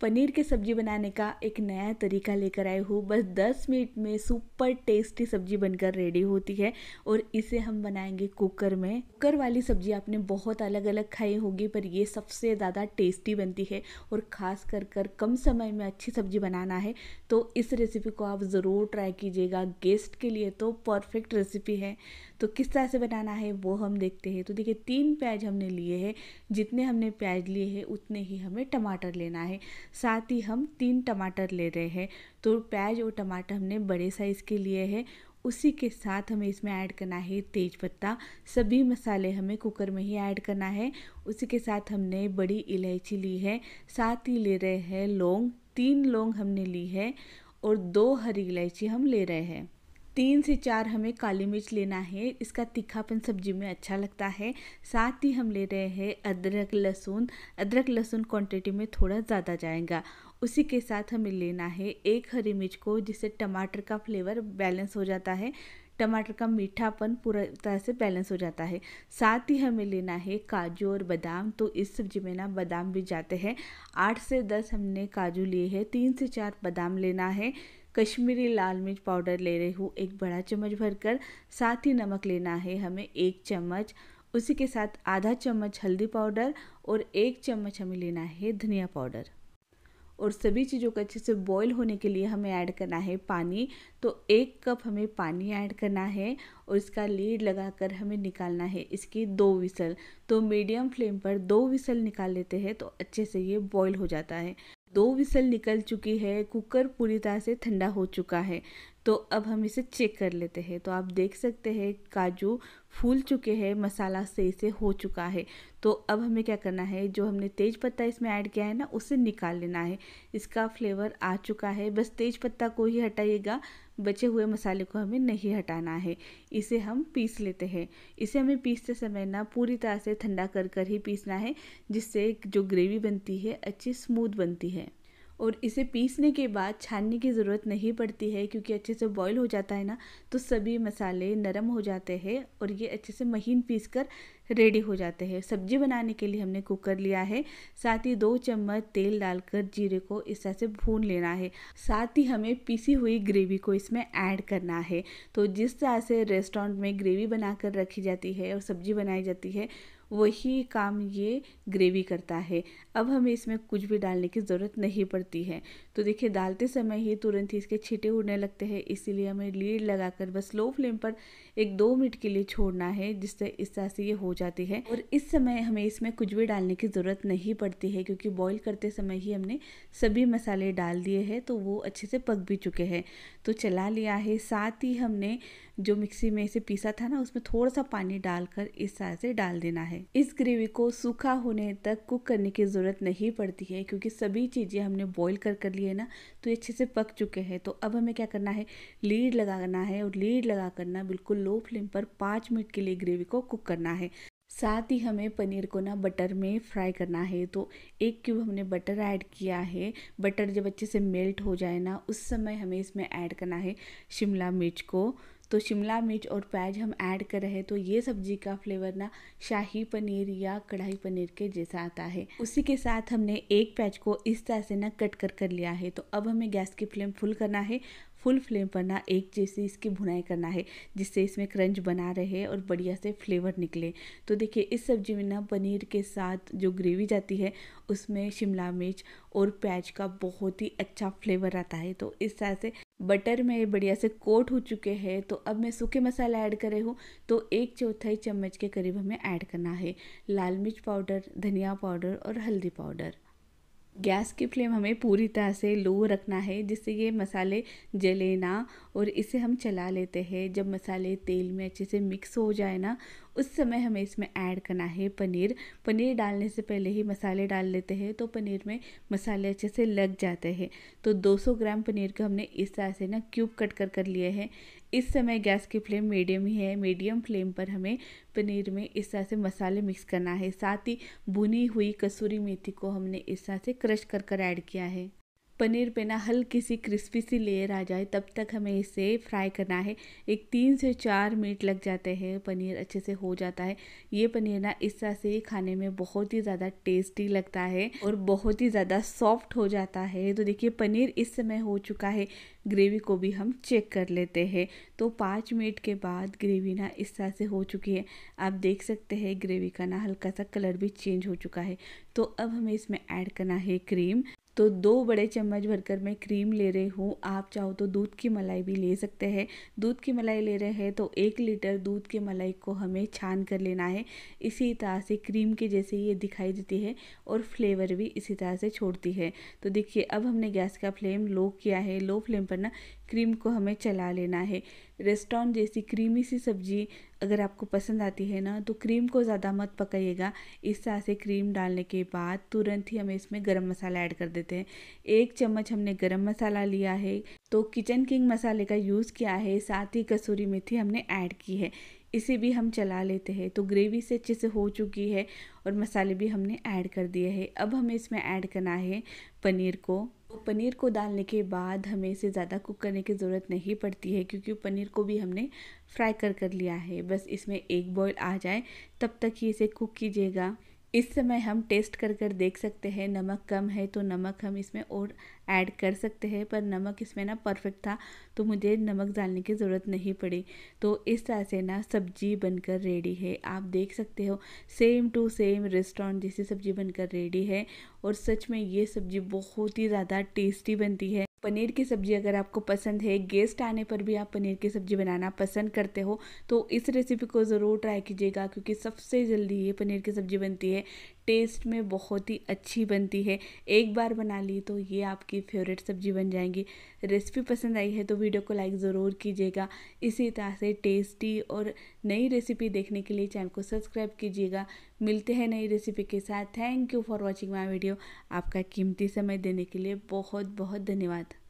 पनीर की सब्ज़ी बनाने का एक नया तरीका लेकर आए हूँ बस 10 मिनट में सुपर टेस्टी सब्ज़ी बनकर रेडी होती है और इसे हम बनाएंगे कुकर में कुकर वाली सब्ज़ी आपने बहुत अलग अलग खाई होगी पर ये सबसे ज़्यादा टेस्टी बनती है और ख़ास कर कर कम समय में अच्छी सब्ज़ी बनाना है तो इस रेसिपी को आप ज़रूर ट्राई कीजिएगा गेस्ट के लिए तो परफेक्ट रेसिपी है तो किस तरह से बनाना है वो हम देखते हैं तो देखिए तीन प्याज हमने लिए हैं जितने हमने प्याज लिए हैं उतने ही हमें टमाटर लेना है साथ ही हम तीन टमाटर ले रहे हैं तो प्याज और टमाटर हमने बड़े साइज़ के लिए है उसी के साथ हमें इसमें ऐड करना है तेज पत्ता सभी मसाले हमें कुकर में ही ऐड करना है उसी के साथ हमने बड़ी इलायची ली है साथ ही ले रहे हैं लौंग तीन लौंग हमने ली है और दो हरी इलायची हम ले रहे हैं तीन से चार हमें काली मिर्च लेना है इसका तीखापन सब्जी में अच्छा लगता है साथ ही हम ले रहे हैं अदरक लहसुन अदरक लहसुन क्वांटिटी में थोड़ा ज़्यादा जाएगा उसी के साथ हमें लेना है एक हरी मिर्च को जिससे टमाटर का फ्लेवर बैलेंस हो जाता है टमाटर का मीठापन पूरा तरह से बैलेंस हो जाता है साथ ही हमें लेना है काजू और बादाम तो इस सब्जी में ना बादाम भी जाते हैं आठ से दस हमने काजू लिए हैं तीन से चार बादाम लेना है कश्मीरी लाल मिर्च पाउडर ले रही हूँ एक बड़ा चम्मच भरकर साथ ही नमक लेना है हमें एक चम्मच उसी के साथ आधा चम्मच हल्दी पाउडर और एक चम्मच हमें लेना है धनिया पाउडर और सभी चीज़ों को अच्छे से बॉईल होने के लिए हमें ऐड करना है पानी तो एक कप हमें पानी ऐड करना है और इसका लीड लगाकर हमें निकालना है इसकी दो विसल तो मीडियम फ्लेम पर दो विसल निकाल लेते हैं तो अच्छे से ये बॉईल हो जाता है दो विसल निकल चुकी है कुकर पूरी तरह से ठंडा हो चुका है तो अब हम इसे चेक कर लेते हैं तो आप देख सकते हैं काजू फूल चुके हैं मसाला सही से हो चुका है तो अब हमें क्या करना है जो हमने तेज पत्ता इसमें ऐड किया है ना उसे निकाल लेना है इसका फ्लेवर आ चुका है बस तेज पत्ता को ही हटाइएगा बचे हुए मसाले को हमें नहीं हटाना है इसे हम पीस लेते हैं इसे हमें पीसते समय ना पूरी तरह से ठंडा कर कर ही पीसना है जिससे जो ग्रेवी बनती है अच्छी स्मूथ बनती है और इसे पीसने के बाद छानने की ज़रूरत नहीं पड़ती है क्योंकि अच्छे से बॉईल हो जाता है ना तो सभी मसाले नरम हो जाते हैं और ये अच्छे से महीन पीस कर रेडी हो जाते हैं सब्जी बनाने के लिए हमने कुकर लिया है साथ ही दो चम्मच तेल डालकर जीरे को इस तरह से भून लेना है साथ ही हमें पीसी हुई ग्रेवी को इसमें ऐड करना है तो जिस तरह से रेस्टोरेंट में ग्रेवी बनाकर रखी जाती है और सब्जी बनाई जाती है वही काम ये ग्रेवी करता है अब हमें इसमें कुछ भी डालने की ज़रूरत नहीं पड़ती है तो देखिए डालते समय ही तुरंत ही इसके छीटे उड़ने लगते हैं इसीलिए हमें लीड लगाकर बस लो फ्लेम पर एक दो मिनट के लिए छोड़ना है जिससे इस तरह से ये हो जाती है और इस समय हमें इसमें कुछ भी डालने की ज़रूरत नहीं पड़ती है क्योंकि बॉईल करते समय ही हमने सभी मसाले डाल दिए हैं तो वो अच्छे से पक भी चुके हैं तो चला लिया है साथ ही हमने जो मिक्सी में इसे पीसा था ना उसमें थोड़ा सा पानी डालकर इस तरह से डाल देना है इस ग्रेवी को सूखा होने तक कुक करने की ज़रूरत नहीं पड़ती है क्योंकि सभी चीज़ें हमने बॉईल कर कर लिए ना तो ये अच्छे से पक चुके हैं तो अब हमें क्या करना है लीड लगाना है और लीड लगा करना बिल्कुल लो फ्लेम पर पाँच मिनट के लिए ग्रेवी को कुक करना है साथ ही हमें पनीर को ना बटर में फ्राई करना है तो एक क्यूब हमने बटर ऐड किया है बटर जब अच्छे से मेल्ट हो जाए ना उस समय हमें इसमें ऐड करना है शिमला मिर्च को तो शिमला मिर्च और प्याज हम ऐड कर रहे हैं तो ये सब्जी का फ्लेवर ना शाही पनीर या कढ़ाई पनीर के जैसा आता है उसी के साथ हमने एक प्याज को इस तरह से ना कट कर कर लिया है तो अब हमें गैस की फ्लेम फुल करना है फुल फ्लेम पर ना एक जैसे इसकी भुनाई करना है जिससे इसमें क्रंच बना रहे और बढ़िया से फ्लेवर निकले तो देखिए इस सब्जी में ना पनीर के साथ जो ग्रेवी जाती है उसमें शिमला मिर्च और प्याज का बहुत ही अच्छा फ्लेवर आता है तो इस तरह से बटर में बढ़िया से कोट हो चुके हैं तो अब मैं सूखे मसाला ऐड कर रही हूँ तो एक चौथाई चम्मच के करीब हमें ऐड करना है लाल मिर्च पाउडर धनिया पाउडर और हल्दी पाउडर गैस की फ्लेम हमें पूरी तरह से लो रखना है जिससे ये मसाले जले ना और इसे हम चला लेते हैं जब मसाले तेल में अच्छे से मिक्स हो जाए ना उस समय हमें इसमें ऐड करना है पनीर पनीर डालने से पहले ही मसाले डाल लेते हैं तो पनीर में मसाले अच्छे से लग जाते हैं तो 200 ग्राम पनीर को हमने इस तरह से ना क्यूब कट कर कर लिए हैं इस समय गैस की फ्लेम मीडियम ही है मीडियम फ्लेम पर हमें पनीर में इस तरह से मसाले मिक्स करना है साथ ही भुनी हुई कसूरी मेथी को हमने इस तरह से क्रश कर कर ऐड किया है पनीर पे ना हल्की सी क्रिस्पी सी लेयर आ जाए तब तक हमें इसे फ्राई करना है एक तीन से चार मिनट लग जाते हैं पनीर अच्छे से हो जाता है ये पनीर ना इस तरह से खाने में बहुत ही ज़्यादा टेस्टी लगता है और बहुत ही ज़्यादा सॉफ्ट हो जाता है तो देखिए पनीर इस समय हो चुका है ग्रेवी को भी हम चेक कर लेते हैं तो पाँच मिनट के बाद ग्रेवी ना इस तरह से हो चुकी है आप देख सकते हैं ग्रेवी का ना हल्का सा कलर भी चेंज हो चुका है तो अब हमें इसमें ऐड करना है क्रीम तो दो बड़े चम्मच भरकर मैं क्रीम ले रही हूँ आप चाहो तो दूध की मलाई भी ले सकते हैं दूध की मलाई ले रहे हैं तो एक लीटर दूध के मलाई को हमें छान कर लेना है इसी तरह से क्रीम के जैसे ये दिखाई देती है और फ्लेवर भी इसी तरह से छोड़ती है तो देखिए अब हमने गैस का फ्लेम लो किया है लो फ्लेम पर करना क्रीम को हमें चला लेना है रेस्टोरेंट जैसी क्रीमी सी सब्जी अगर आपको पसंद आती है ना तो क्रीम को ज़्यादा मत पकाइएगा इस तरह से क्रीम डालने के बाद तुरंत ही हमें इसमें गरम मसाला ऐड कर देते हैं एक चम्मच हमने गरम मसाला लिया है तो किचन किंग मसाले का यूज़ किया है साथ ही कसूरी मेथी हमने ऐड की है इसे भी हम चला लेते हैं तो ग्रेवी से अच्छे से हो चुकी है और मसाले भी हमने ऐड कर दिए हैं अब हमें इसमें ऐड करना है पनीर को तो पनीर को डालने के बाद हमें इसे ज़्यादा कुक करने की ज़रूरत नहीं पड़ती है क्योंकि पनीर को भी हमने फ्राई कर कर लिया है बस इसमें एक बॉयल आ जाए तब तक ही इसे कुक कीजिएगा इस समय हम टेस्ट कर कर देख सकते हैं नमक कम है तो नमक हम इसमें और ऐड कर सकते हैं पर नमक इसमें ना परफेक्ट था तो मुझे नमक डालने की ज़रूरत नहीं पड़ी तो इस तरह से ना सब्जी बनकर रेडी है आप देख सकते हो सेम टू सेम रेस्टोरेंट जैसी सब्जी बनकर रेडी है और सच में ये सब्जी बहुत ही ज़्यादा टेस्टी बनती है पनीर की सब्ज़ी अगर आपको पसंद है गेस्ट आने पर भी आप पनीर की सब्ज़ी बनाना पसंद करते हो तो इस रेसिपी को ज़रूर ट्राई कीजिएगा क्योंकि सबसे जल्दी ये पनीर की सब्ज़ी बनती है टेस्ट में बहुत ही अच्छी बनती है एक बार बना ली तो ये आपकी फेवरेट सब्जी बन जाएंगी रेसिपी पसंद आई है तो वीडियो को लाइक ज़रूर कीजिएगा इसी तरह से टेस्टी और नई रेसिपी देखने के लिए चैनल को सब्सक्राइब कीजिएगा मिलते हैं नई रेसिपी के साथ thank you for watching my video आपका कीमती समय देने के लिए बहुत बहुत धन्यवाद